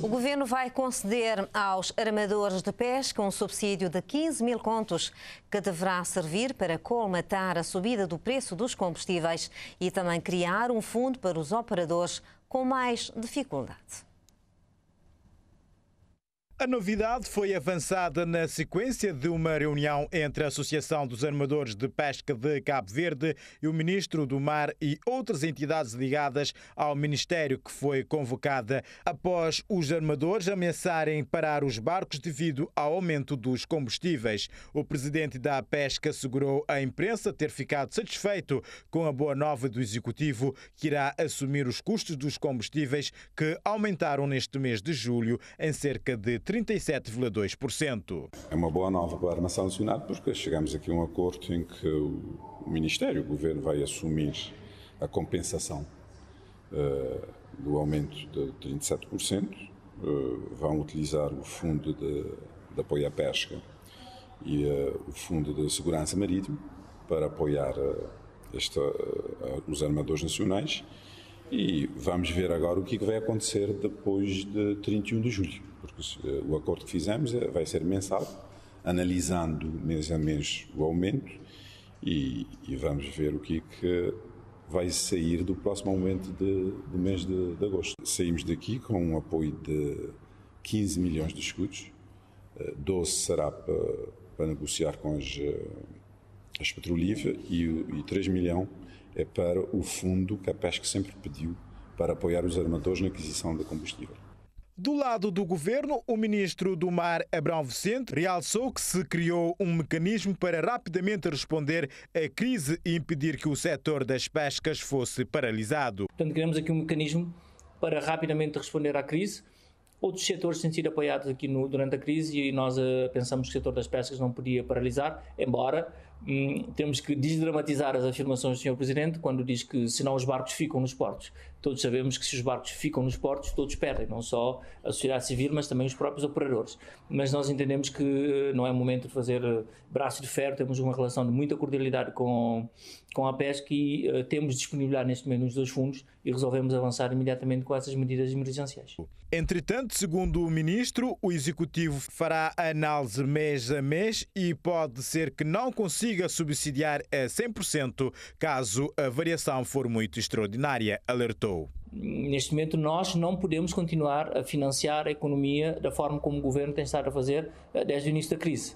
O governo vai conceder aos armadores de pesca um subsídio de 15 mil contos, que deverá servir para colmatar a subida do preço dos combustíveis e também criar um fundo para os operadores com mais dificuldade. A novidade foi avançada na sequência de uma reunião entre a Associação dos Armadores de Pesca de Cabo Verde e o Ministro do Mar e outras entidades ligadas ao Ministério, que foi convocada após os armadores ameaçarem parar os barcos devido ao aumento dos combustíveis. O presidente da Pesca assegurou à imprensa ter ficado satisfeito com a boa nova do Executivo, que irá assumir os custos dos combustíveis que aumentaram neste mês de julho em cerca de 37,2%. É uma boa nova para a Armação Nacional porque chegamos aqui a um acordo em que o Ministério, o Governo, vai assumir a compensação uh, do aumento de 37%. Uh, eh, vão utilizar o Fundo de, de Apoio à Pesca e uh, o Fundo de Segurança Marítima para apoiar este, os armadores nacionais. E vamos ver agora o que é vai acontecer depois de 31 de julho porque eh, o acordo que fizemos eh, vai ser mensal, analisando mês a mês o aumento e, e vamos ver o que, é que vai sair do próximo aumento de, do mês de, de, agosto. Saímos daqui com um apoio de 15 milhões de escudos, 12 eh, será para, para negociar com as, as petrolíferas e, e 3 milhões é para o fundo que a pesca sempre pediu para apoiar os armadores na aquisição de combustível. Do lado do governo, o ministro do Mar, Abrão Vicente, realçou que se criou um mecanismo para rapidamente responder à crise e impedir que o setor das pescas fosse paralisado. Portanto, criamos aqui um mecanismo para rapidamente responder à crise Outros setores têm sido apoiados aqui no, durante a crise e nós uh, pensamos que o setor das pescas não podia paralisar, embora hum, temos que desdramatizar as afirmações do Sr. Presidente quando diz que se não os barcos ficam nos portos. Todos sabemos que se os barcos ficam nos portos, todos perdem, não só a sociedade civil, mas também os próprios operadores. Mas nós entendemos que eh, não é momento de fazer eh, braço de ferro, temos uma relação de muita cordialidade com, com a pesca e uh, temos disponibilidade neste momento nos dois fundos e resolvemos avançar imediatamente com essas medidas emergenciais. Entretanto, segundo o ministro, o executivo fará análise mês a mês e pode ser que não consiga subsidiar a 100% caso a variação for muito extraordinária, alertou neste momento nós não podemos continuar a financiar a economia da forma como o governo tem estado a fazer eh, desde o início da crise.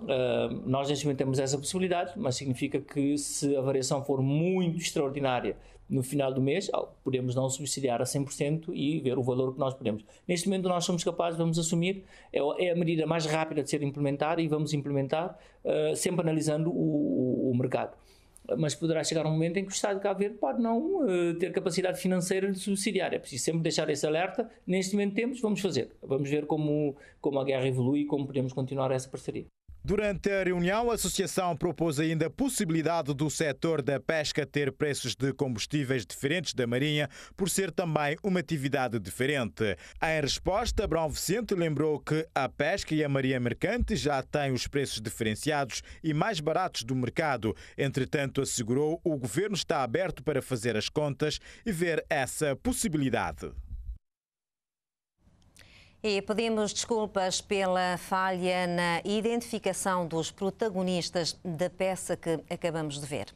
Uh, nós neste momento temos essa possibilidade, mas significa que se a variação for muito extraordinária no final do mês, ah, podemos não subsidiar a 100% e ver o valor que nós podemos. Neste momento nós somos capazes, vamos assumir, é, é a medida mais rápida de ser implementada e vamos implementar, uh, sempre analisando o, o, o mercado mas poderá chegar um momento em que o Estado de Cabo Verde pode não uh, ter capacidade financeira de subsidiar. É preciso sempre deixar esse alerta. Neste momento temos, vamos fazer. Vamos ver como, como a guerra evolui e como podemos continuar essa parceria. Durante a reunião, a associação propôs ainda a possibilidade do setor da pesca ter preços de combustíveis diferentes da Marinha, por ser também uma atividade diferente. Em resposta, Brão Vicente lembrou que a pesca e a marinha mercante já têm os preços diferenciados e mais baratos do mercado. Entretanto, assegurou o governo está aberto para fazer as contas e ver essa possibilidade. E pedimos desculpas pela falha na identificação dos protagonistas da peça que acabamos de ver.